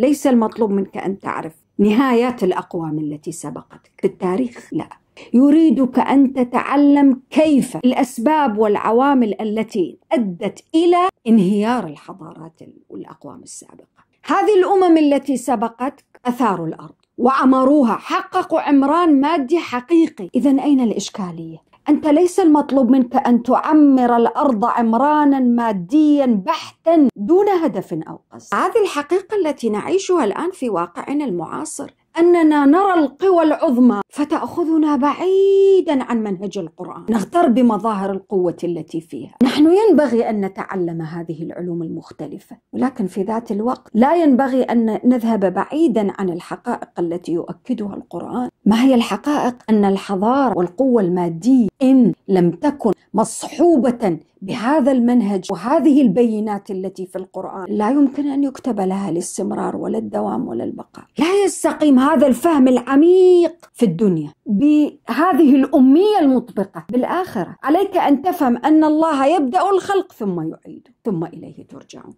ليس المطلوب منك أن تعرف نهايات الأقوام التي سبقتك في التاريخ لا يريدك أن تتعلم كيف الأسباب والعوامل التي أدت إلى انهيار الحضارات والأقوام السابقة هذه الأمم التي سبقتك أثاروا الأرض وعمروها حققوا عمران مادي حقيقي إذا أين الإشكالية؟ انت ليس المطلوب منك ان تعمر الارض عمرانا ماديا بحتا دون هدف او قصد. هذه الحقيقه التي نعيشها الان في واقعنا المعاصر أننا نرى القوى العظمى فتأخذنا بعيدا عن منهج القرآن نغتر بمظاهر القوة التي فيها نحن ينبغي أن نتعلم هذه العلوم المختلفة ولكن في ذات الوقت لا ينبغي أن نذهب بعيدا عن الحقائق التي يؤكدها القرآن ما هي الحقائق أن الحضارة والقوة المادية إن لم تكن مصحوبة بهذا المنهج وهذه البينات التي في القرآن لا يمكن أن يكتب لها الاستمرار ولا الدوام ولا البقاء لا يستقيم هذا الفهم العميق في الدنيا بهذه الأمية المطبقة بالآخرة عليك أن تفهم أن الله يبدأ الخلق ثم يعيده ثم إليه ترجعون